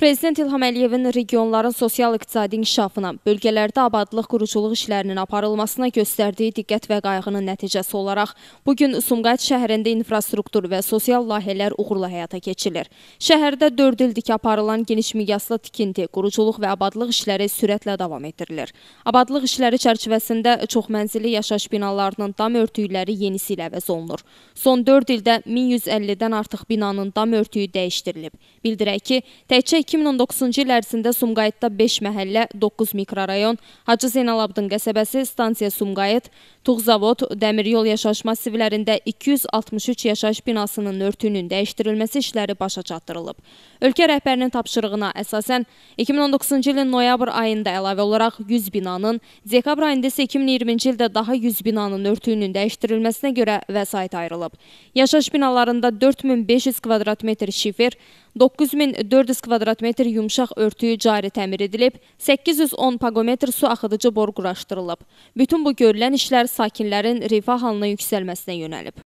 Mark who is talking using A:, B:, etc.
A: Prezident İlham Əliyevin regionların sosial-iqtisadi inkişafına, bölgələrdə abadlıq quruculuq işlərinin aparılmasına göstərdiyi diqqət və qayğının nəticəsi olaraq bu gün Sumqayıt şəhərində infrastruktur və sosial layihələr uğurla həyata keçirilir. Şəhərdə 4 ildir ki, aparılan geniş miqyaslı tikinti, quruculuq və abadlıq işləri sürətlə davam etdirilir. Abadlıq işləri çərçivəsində çoxmənzilli yaşayış binalarının dam örtükləri yenisi ilə əvəz olunur. Son 4 ildə 1150-dən artıq binanın dam örtüyü dəyişdirilib. Bildirək ki, təkcə 2019-cu il ərzində Sumqayıtda 5 məhəllə, 9 mikrorayon, Hacı Zeynalabdın qəsəbəsi, stansiya Sumqayıt, Tuğzavod, Dəmiryol yaşaşma sivlərində 263 yaşayış binasının örtüyünün dəyişdirilməsi işləri başa çatdırılıb. Ölkə rəhbərinin tapşırığına əsasən 2019-cu ilin noyabr ayında əlavə olaraq 100 binanın, dekabr ayında isə 2020-ci ildə daha 100 binanın örtüyünün dəyişdirilməsinə görə vəsait ayrılıb. Yaşayış binalarında 4500 kvadrat metr şifer, 9400 kvadrat kubmetr yumşaq örtüyü cari təmir edilib, 810 paqometr su axıdıcı boru quraşdırılıb. Bütün bu görülən işlər sakinlərin rifah halına yüksəlməsinə yönəlib.